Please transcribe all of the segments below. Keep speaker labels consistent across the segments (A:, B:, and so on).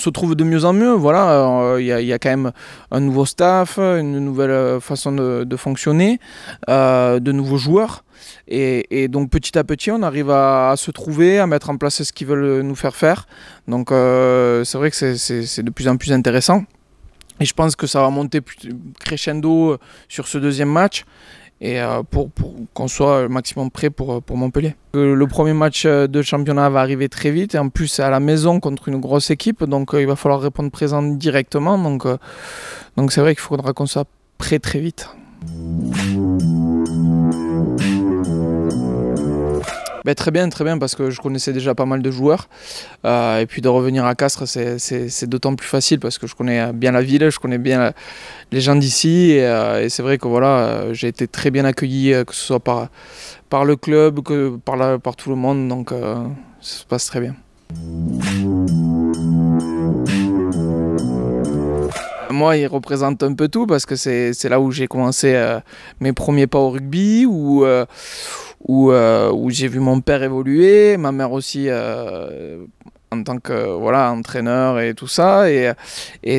A: se trouve de mieux en mieux. Voilà, euh, il y, a quand même un nouveau staff, une nouvelle euh, façon de, fonctionner, euh, de nouveaux joueurs. Et, donc petit à petit, on arrive à, se trouver, à mettre en place ce qu'ils veulent nous faire faire. Donc c'est vrai que c'est de plus en plus intéressant. Et je pense que ça va monter crescendo sur ce deuxième match et euh, pour, qu'on soit maximum prêt pour, euh, pour Montpellier. Le premier match euh, de championnat va arriver très vite et en plus c'est à la maison contre une grosse équipe donc il va falloir répondre présent directement donc donc c'est vrai qu'il faudra qu'on soit prêt très vite. Bah, très bien, très bien, parce que je connaissais déjà pas mal de joueurs. Euh, et puis de revenir à Castres, c'est d'autant plus facile parce que je connais bien la ville, je connais bien les gens d'ici. Et, euh, c'est vrai que voilà, euh, j'ai été très bien accueilli, que ce soit par, par le club, que par, par tout le monde. Donc ça se passe très bien. Moi, il représente un peu tout parce que c'est là où j'ai commencé euh, mes premiers pas au rugby, où, euh, euh, où, j'ai vu mon père évoluer, ma mère aussi en tant que voilà entraîneur et tout ça. Et,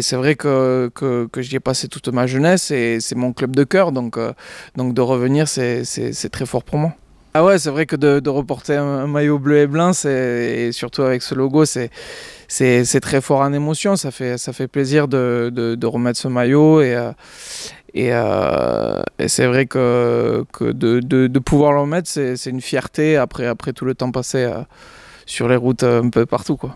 A: c'est vrai que, que, que j'y ai passé toute ma jeunesse et c'est mon club de cœur. Donc, donc de revenir, c'est très fort pour moi. Ah ouais, c'est vrai que de, reporter un, maillot bleu et blanc, et surtout avec ce logo, c'est c'est très fort en émotion. Ça fait ça fait plaisir de, remettre ce maillot et euh, euh, et, c'est vrai que, que de, pouvoir le remettre, c'est une fierté après après tout le temps passé euh, sur les routes un peu partout quoi.